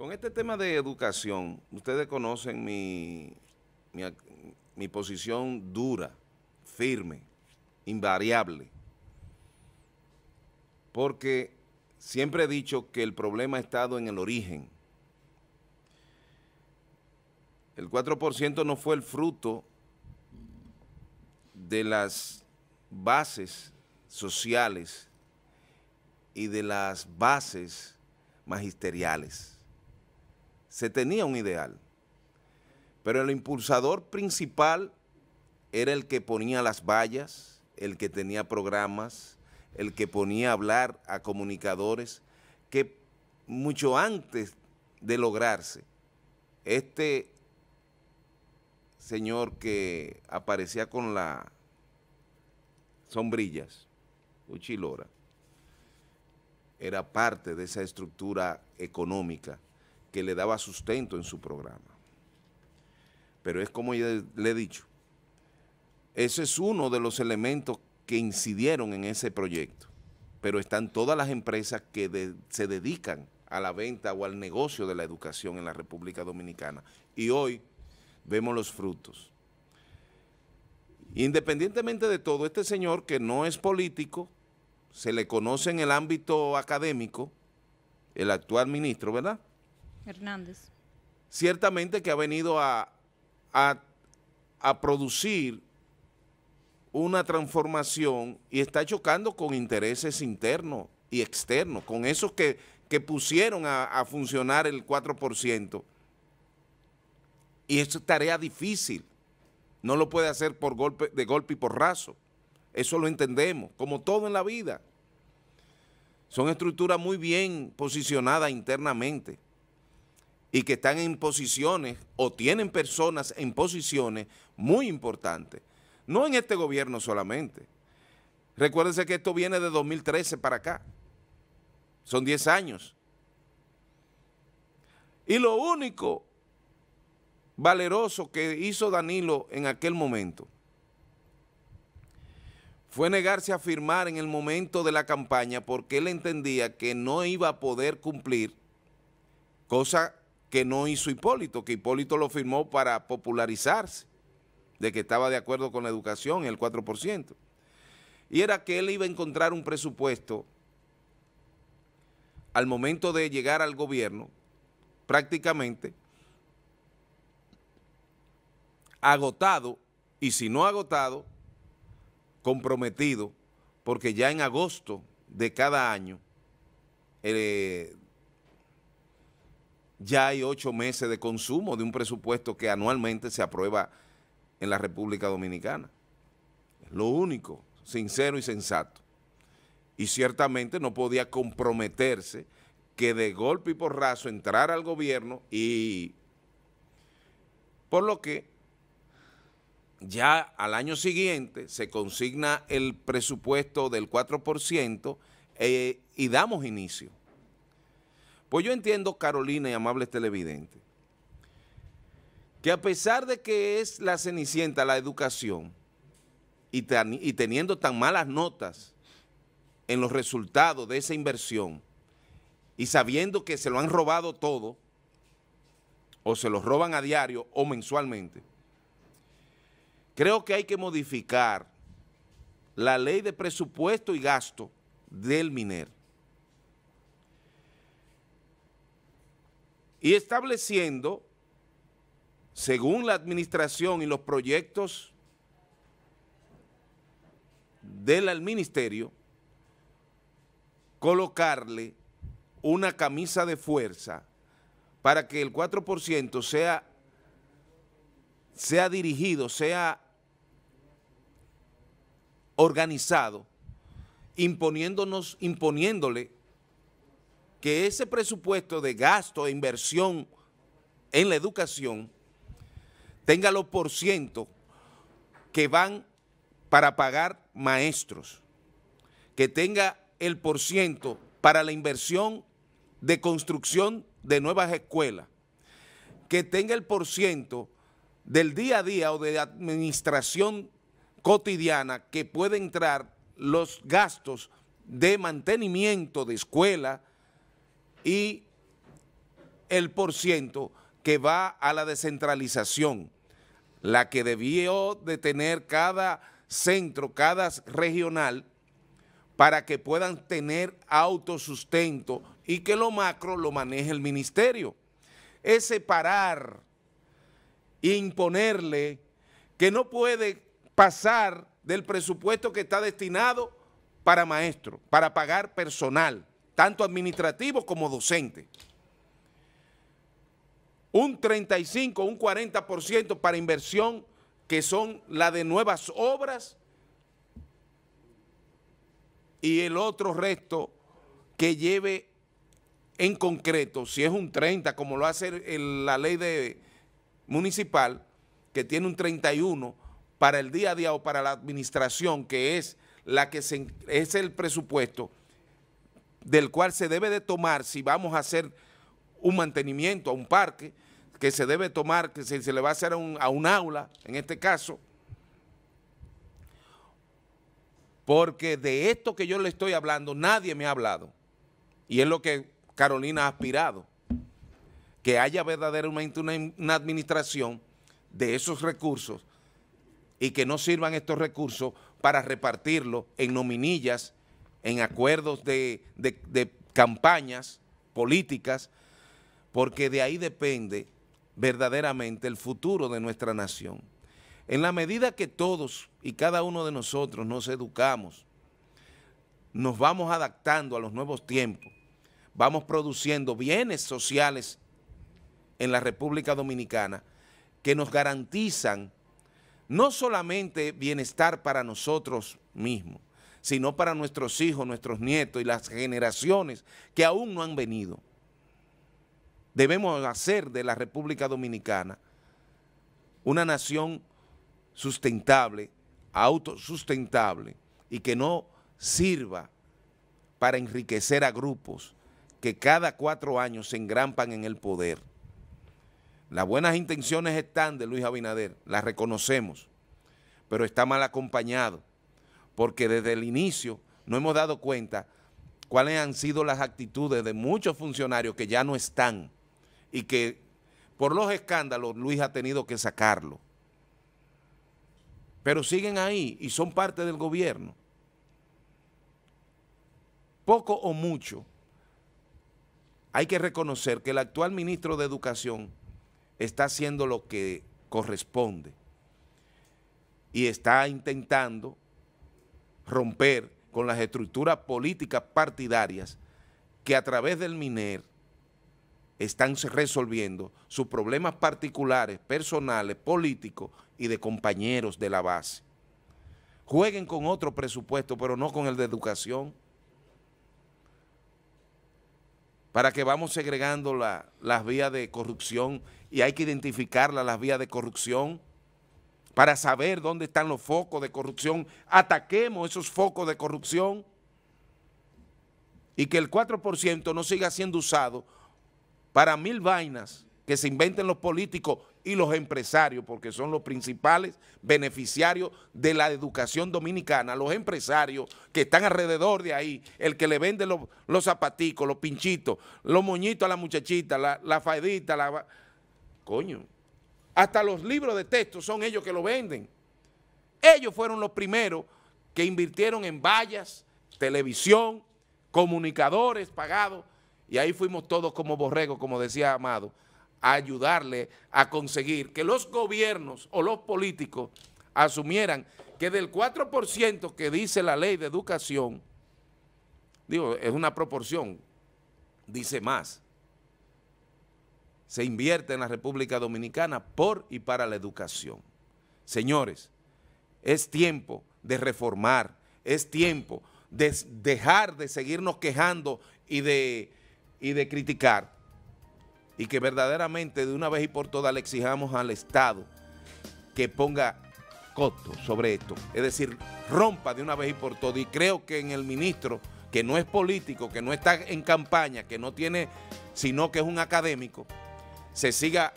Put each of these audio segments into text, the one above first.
Con este tema de educación, ustedes conocen mi, mi, posición dura, firme, invariable, porque siempre he dicho que el problema ha estado en el origen. El 4% no fue el fruto de las bases sociales y de las bases magisteriales se tenía un ideal, pero el impulsador principal era el que ponía las vallas, el que tenía programas, el que ponía a hablar a comunicadores, que mucho antes de lograrse, este señor que aparecía con las sombrillas, Uchilora, era parte de esa estructura económica que le daba sustento en su programa. Pero es como ya le he dicho, ese es uno de los elementos que incidieron en ese proyecto, pero están todas las empresas que se dedican a la venta o al negocio de la educación en la República Dominicana. Y hoy vemos los frutos. Independientemente de todo, este señor que no es político, se le conoce en el ámbito académico, el actual ministro, ¿verdad? Hernández. Ciertamente que ha venido a, a, producir una transformación y está chocando con intereses internos y externos, con esos que, pusieron a, funcionar el 4%. Y es tarea difícil. No lo puede hacer por golpe, de golpe y por raso. Eso lo entendemos, como todo en la vida. Son estructuras muy bien posicionadas internamente y que están en posiciones o tienen personas en posiciones muy importantes. No en este gobierno solamente. Recuérdense que esto viene de 2013 para acá. Son 10 años. Y lo único valeroso que hizo Danilo en aquel momento fue negarse a firmar en el momento de la campaña porque él entendía que no iba a poder cumplir, cosa que no hizo Hipólito, que Hipólito lo firmó para popularizarse, de que estaba de acuerdo con la educación, el 4%. Y era que él iba a encontrar un presupuesto al momento de llegar al gobierno, prácticamente agotado, y si no agotado, comprometido, porque ya en agosto de cada año eh, ya hay ocho meses de consumo de un presupuesto que anualmente se aprueba en la República Dominicana. Es lo único, sincero y sensato. Y ciertamente no podía comprometerse que de golpe y porrazo entrara al gobierno y... Por lo que ya al año siguiente se consigna el presupuesto del 4% eh, y damos inicio. Pues yo entiendo, Carolina y amables televidentes, que a pesar de que es la cenicienta la educación y, y teniendo tan malas notas en los resultados de esa inversión y sabiendo que se lo han robado todo, o se los roban a diario o mensualmente, creo que hay que modificar la ley de presupuesto y gasto del MINER y estableciendo, según la administración y los proyectos del ministerio, colocarle una camisa de fuerza para que el 4% sea, sea dirigido, sea organizado, imponiéndonos, imponiéndole que ese presupuesto de gasto e inversión en la educación tenga los por ciento que van para pagar maestros, que tenga el por ciento para la inversión de construcción de nuevas escuelas, que tenga el por ciento del día a día o de administración cotidiana que puede entrar los gastos de mantenimiento de escuela, y el por ciento que va a la descentralización, la que debió de tener cada centro, cada regional, para que puedan tener autosustento y que lo macro lo maneje el ministerio. Es separar, imponerle que no puede pasar del presupuesto que está destinado para maestro, para pagar personal tanto administrativo como docente. Un 35, un 40% para inversión que son la de nuevas obras y el otro resto que lleve en concreto, si es un 30, como lo hace la ley de municipal, que tiene un 31 para el día a día o para la administración, que es la que es el presupuesto, del cual se debe de tomar si vamos a hacer un mantenimiento a un parque, que se debe tomar, que se, se le va a hacer a un, aula, en este caso, porque de esto que yo le estoy hablando nadie me ha hablado. Y es lo que Carolina ha aspirado, que haya verdaderamente una, una administración de esos recursos y que no sirvan estos recursos para repartirlo en nominillas en acuerdos de, campañas políticas, porque de ahí depende verdaderamente el futuro de nuestra nación. En la medida que todos y cada uno de nosotros nos educamos, nos vamos adaptando a los nuevos tiempos, vamos produciendo bienes sociales en la República Dominicana que nos garantizan no solamente bienestar para nosotros mismos, sino para nuestros hijos, nuestros nietos y las generaciones que aún no han venido. Debemos hacer de la República Dominicana una nación sustentable, autosustentable y que no sirva para enriquecer a grupos que cada cuatro años se engrampan en el poder. Las buenas intenciones están de Luis Abinader, las reconocemos, pero está mal acompañado porque desde el inicio no hemos dado cuenta cuáles han sido las actitudes de muchos funcionarios que ya no están y que por los escándalos Luis ha tenido que sacarlo. Pero siguen ahí y son parte del gobierno. Poco o mucho, hay que reconocer que el actual ministro de Educación está haciendo lo que corresponde y está intentando romper con las estructuras políticas partidarias que a través del MINER están resolviendo sus problemas particulares, personales, políticos y de compañeros de la base. Jueguen con otro presupuesto, pero no con el de educación, para que vamos segregando las vías de corrupción y hay que identificarlas, las vías de corrupción, para saber dónde están los focos de corrupción. Ataquemos esos focos de corrupción y que el 4% no siga siendo usado para mil vainas que se inventen los políticos y los empresarios, porque son los principales beneficiarios de la educación dominicana, los empresarios que están alrededor de ahí, el que le vende los, zapaticos, los pinchitos, los moñitos a la muchachita, la, la faidita, la... Coño, hasta los libros de texto son ellos que lo venden. Ellos fueron los primeros que invirtieron en vallas, televisión, comunicadores pagados, y ahí fuimos todos como borrego, como decía Amado, a ayudarle a conseguir que los gobiernos o los políticos asumieran que del 4% que dice la ley de educación, digo, es una proporción, dice más, se invierte en la República Dominicana por y para la educación. Señores, es tiempo de reformar, es tiempo de dejar de seguirnos quejando y de, y de criticar y que verdaderamente de una vez y por todas le exijamos al Estado que ponga coto sobre esto, es decir, rompa de una vez y por todas y creo que en el ministro que no es político, que no está en campaña, que no tiene, sino que es un académico, se siga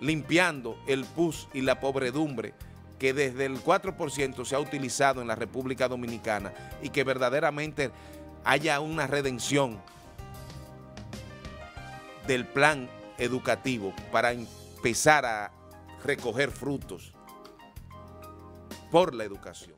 limpiando el pus y la pobredumbre que desde el 4% se ha utilizado en la República Dominicana y que verdaderamente haya una redención del plan educativo para empezar a recoger frutos por la educación.